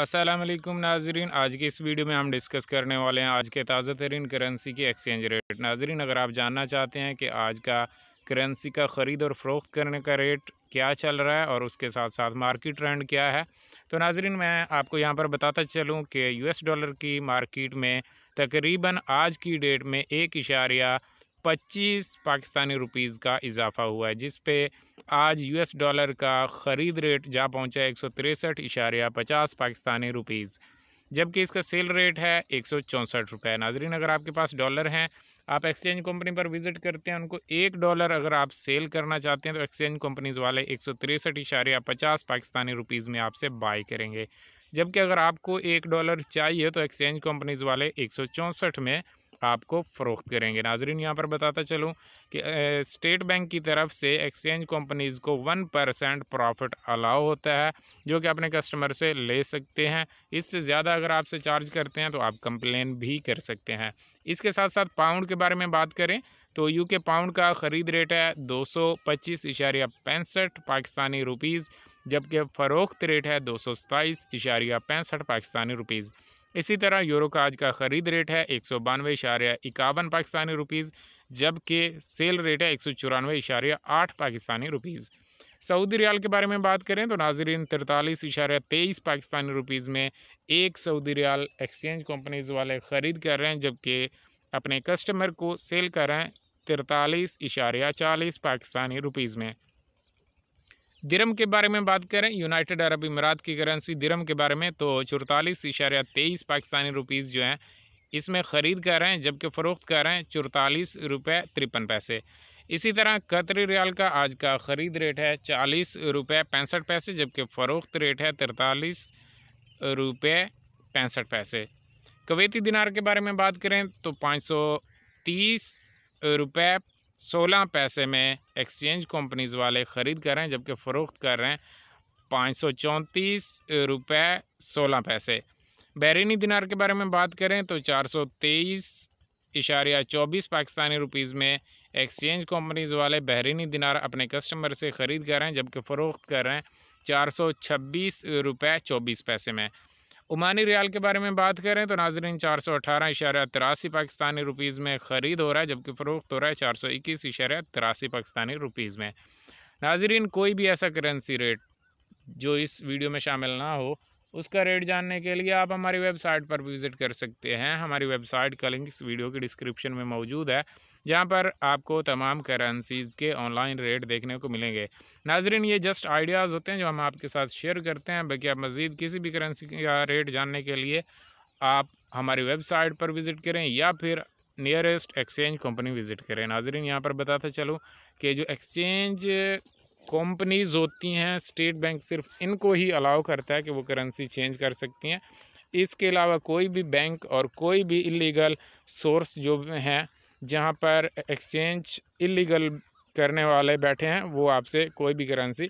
असलम नाजरीन आज के इस वीडियो में हम डिस्कस करने वाले हैं आज के ताज़ा तरीन करेंसी की एक्सचेंज रेट नाजरीन अगर आप जानना चाहते हैं कि आज का करेंसी का ख़रीद और फ़रोख्त करने का रेट क्या चल रहा है और उसके साथ साथ मार्केट ट्रेंड क्या है तो नाजरीन मैं आपको यहाँ पर बताता चलूँ कि एस डॉलर की मार्केट में तकरीबन आज की डेट में एक इशारिया पच्चीस पाकिस्तानी रुपीज़ का इजाफ़ा हुआ है जिस पे आज यूएस डॉलर का ख़रीद रेट जा पहुंचा एक सौ तिरसठ इशारिया पचास पाकिस्तानी रुपीज़ जबकि इसका सेल रेट है एक सौ चौंसठ रुपये नाजरीन अगर आपके पास डॉलर हैं आप एक्सचेंज कंपनी पर विज़िट करते हैं उनको एक डॉलर अगर आप सेल करना चाहते हैं तो एक्सचेंज कंपनीज़ वाले एक सौ तिरसठ इशारिया पचास पाकिस्तानी रुपीज़ में आपसे बाई करेंगे जबकि अगर आपको एक डॉलर चाहिए तो एक्सचेंज कंपनीज़ वाले एक सौ चौंसठ में आपको फ़रोख्त करेंगे नाजरीन यहाँ पर बताता चलूँ कि स्टेट बैंक की तरफ से एक्सचेंज कंपनीज़ को वन परसेंट प्रॉफिट अलाउ होता है जो कि अपने कस्टमर से ले सकते हैं इससे ज़्यादा अगर आपसे चार्ज करते हैं तो आप कंप्लेन भी कर सकते हैं इसके साथ साथ पाउंड के बारे में बात करें तो के पाउंड का ख़रीद रेट है दो सौ पच्चीस इशारिया पैंसठ पाकिस्तानी रुपीज़ जबकि फ़रोख्त रेट है दो सौ सताईस इशारिया पैंसठ पाकिस्तानी रुपीज़ इसी तरह यूरो का आज का ख़रीद रेट है एक सौ बानवे इशारिया इक्यावन पाकिस्तानी रुपीज़ जबकि सेल रेट है एक सौ चौरानवे इशारिया आठ पाकिस्तानी रुपीज़ सऊदी रियाल के बारे में बात करें तो नाजरीन तिरतालीस इशारा तेईस पाकिस्तानी रुपीज़ में एक सऊदी रियाल एक्सचेंज कंपनीज़ वाले ख़रीद कर रहे हैं जबकि अपने कस्टमर को सेल कर रहे हैं तिरतालीस इशारा चालीस पाकिस्तानी रुपीज़ में दिरम के बारे में बात करें यूनाइटेड अरब इमारात की करेंसी दिरम के बारे में तो चौतालीस इशारा तेईस पाकिस्तानी रुपीज़ जो हैं इसमें ख़रीद कर रहे हैं जबकि फ़रोख्त कर रहे हैं चौतालीस रुपये तिरपन पैसे इसी तरह कतरी रियाल का आज का ख़रीद रेट है चालीस रुपये पैंसठ पैसे जबकि फ़रोख्त रेट है तिरतालीस रुपये पैंसठ पैसे कवेती दिनार के बारे में बात करें तो पाँच सौ तीस रुपये सोलह पैसे में एक्सचेंज कंपनीज़ वाले ख़रीद कर रहे हैं जबकि फ़रोख्त कर रहे हैं पाँच सौ चौंतीस रुपये सोलह पैसे बैरिनी दिनार के बारे में बात करें तो चार सौ तेईस इशारिया चौबीस पाकिस्तानी रुपीज़ में एक्सचेंज कंपनीज़ वाले बहरीनी दिनार अपने कस्टमर से ख़रीद कर रहे हैं जबकि फ़रोख्त कर रहे हैं चार सौ छब्बीस रुपये चौबीस पैसे में ओमानी रियाल के बारे में बात करें तो नाजरीन चार सौ अठारह इशारा तिरासी पाकिस्तानी रुपीज़ में ख़रीद हो रहा है जबकि फ़रोख्त हो रहा है चार सौ इक्कीस इशारा तिरासी पाकिस्तानी रुपीज़ में नाजरीन कोई भी ऐसा करेंसी रेट जो इस वीडियो में शामिल ना हो उसका रेट जानने के लिए आप हमारी वेबसाइट पर विज़िट कर सकते हैं हमारी वेबसाइट का लिंक इस वीडियो के डिस्क्रिप्शन में मौजूद है जहाँ पर आपको तमाम करेंसीज़ के ऑनलाइन रेट देखने को मिलेंगे नाजरीन ये जस्ट आइडियाज़ होते हैं जो हम आपके साथ शेयर करते हैं बाकी आप मज़ीद किसी भी करेंसी का रेट जानने के लिए आप हमारी वेबसाइट पर विज़िट करें या फिर नियरेस्ट एक्सचेंज कंपनी विज़िट करें नाजरीन यहाँ पर बताते चलूँ कि जो एक्सचेंज कंपनीज होती हैं स्टेट बैंक सिर्फ इनको ही अलाउ करता है कि वो करेंसी चेंज कर सकती हैं इसके अलावा कोई भी बैंक और कोई भी इलीगल सोर्स जो हैं जहाँ पर एक्सचेंज इलीगल करने वाले बैठे हैं वो आपसे कोई भी करेंसी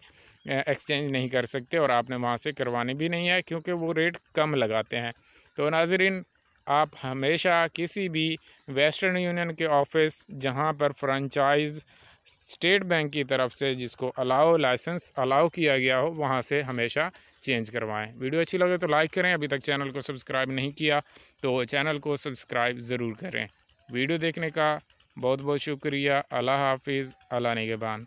एक्सचेंज नहीं कर सकते और आपने वहाँ से करवानी भी नहीं है क्योंकि वो रेट कम लगाते हैं तो नाजरीन आप हमेशा किसी भी वेस्टर्न यूनियन के ऑफिस जहाँ पर फ्रेंचाइज स्टेट बैंक की तरफ से जिसको अलाउ लाइसेंस अलाउ किया गया हो वहाँ से हमेशा चेंज करवाएं वीडियो अच्छी लगे तो लाइक करें अभी तक चैनल को सब्सक्राइब नहीं किया तो चैनल को सब्सक्राइब ज़रूर करें वीडियो देखने का बहुत बहुत शुक्रिया अल्लाह हाफिज़ अल्लाह नगेबान